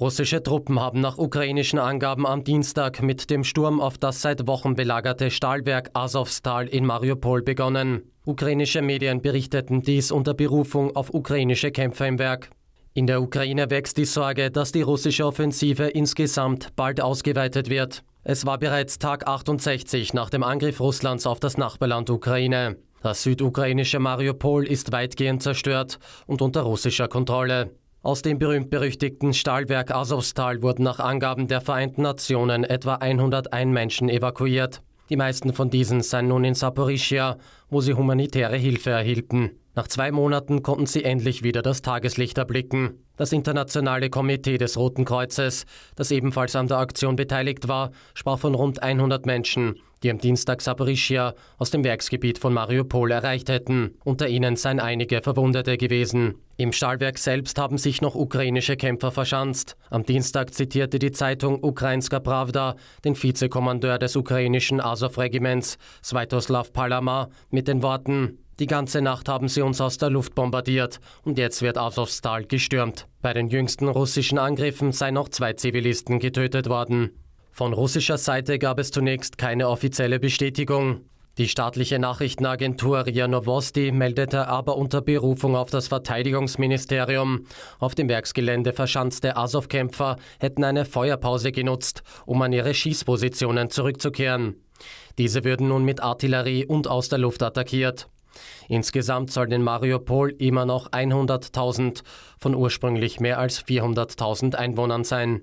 Russische Truppen haben nach ukrainischen Angaben am Dienstag mit dem Sturm auf das seit Wochen belagerte Stahlwerk Azovstal in Mariupol begonnen. Ukrainische Medien berichteten dies unter Berufung auf ukrainische Kämpfer im Werk. In der Ukraine wächst die Sorge, dass die russische Offensive insgesamt bald ausgeweitet wird. Es war bereits Tag 68 nach dem Angriff Russlands auf das Nachbarland Ukraine. Das südukrainische Mariupol ist weitgehend zerstört und unter russischer Kontrolle. Aus dem berühmt-berüchtigten Stahlwerk Azovstal wurden nach Angaben der Vereinten Nationen etwa 101 Menschen evakuiert. Die meisten von diesen seien nun in Saporischia, wo sie humanitäre Hilfe erhielten. Nach zwei Monaten konnten sie endlich wieder das Tageslicht erblicken. Das Internationale Komitee des Roten Kreuzes, das ebenfalls an der Aktion beteiligt war, sprach von rund 100 Menschen, die am Dienstag Saporischia aus dem Werksgebiet von Mariupol erreicht hätten. Unter ihnen seien einige Verwundete gewesen. Im Stahlwerk selbst haben sich noch ukrainische Kämpfer verschanzt. Am Dienstag zitierte die Zeitung Ukrainska Pravda den Vizekommandeur des ukrainischen Azov-Regiments, Svetoslav Palama, mit den Worten die ganze Nacht haben sie uns aus der Luft bombardiert und jetzt wird Azovstal gestürmt. Bei den jüngsten russischen Angriffen seien noch zwei Zivilisten getötet worden. Von russischer Seite gab es zunächst keine offizielle Bestätigung. Die staatliche Nachrichtenagentur RIA Novosti meldete aber unter Berufung auf das Verteidigungsministerium, auf dem Werksgelände verschanzte Azov-Kämpfer hätten eine Feuerpause genutzt, um an ihre Schießpositionen zurückzukehren. Diese würden nun mit Artillerie und aus der Luft attackiert. Insgesamt sollen in Mariupol immer noch 100.000 von ursprünglich mehr als 400.000 Einwohnern sein.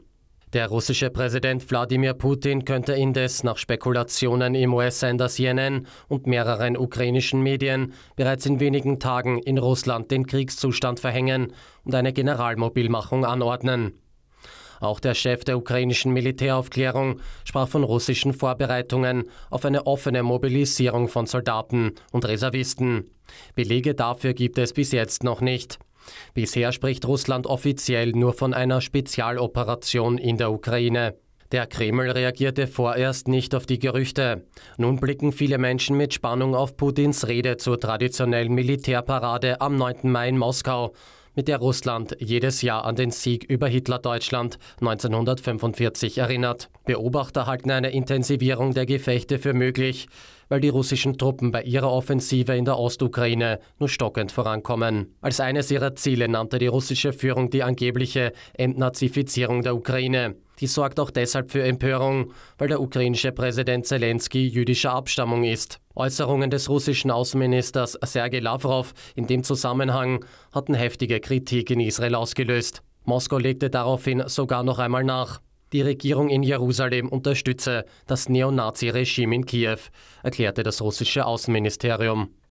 Der russische Präsident Wladimir Putin könnte indes nach Spekulationen im US-Sender CNN und mehreren ukrainischen Medien bereits in wenigen Tagen in Russland den Kriegszustand verhängen und eine Generalmobilmachung anordnen. Auch der Chef der ukrainischen Militäraufklärung sprach von russischen Vorbereitungen auf eine offene Mobilisierung von Soldaten und Reservisten. Belege dafür gibt es bis jetzt noch nicht. Bisher spricht Russland offiziell nur von einer Spezialoperation in der Ukraine. Der Kreml reagierte vorerst nicht auf die Gerüchte. Nun blicken viele Menschen mit Spannung auf Putins Rede zur traditionellen Militärparade am 9. Mai in Moskau mit der Russland jedes Jahr an den Sieg über Hitler-Deutschland 1945 erinnert. Beobachter halten eine Intensivierung der Gefechte für möglich weil die russischen Truppen bei ihrer Offensive in der Ostukraine nur stockend vorankommen. Als eines ihrer Ziele nannte die russische Führung die angebliche Entnazifizierung der Ukraine. Die sorgt auch deshalb für Empörung, weil der ukrainische Präsident Zelensky jüdischer Abstammung ist. Äußerungen des russischen Außenministers Sergei Lavrov in dem Zusammenhang hatten heftige Kritik in Israel ausgelöst. Moskau legte daraufhin sogar noch einmal nach. Die Regierung in Jerusalem unterstütze das Neonazi-Regime in Kiew, erklärte das russische Außenministerium.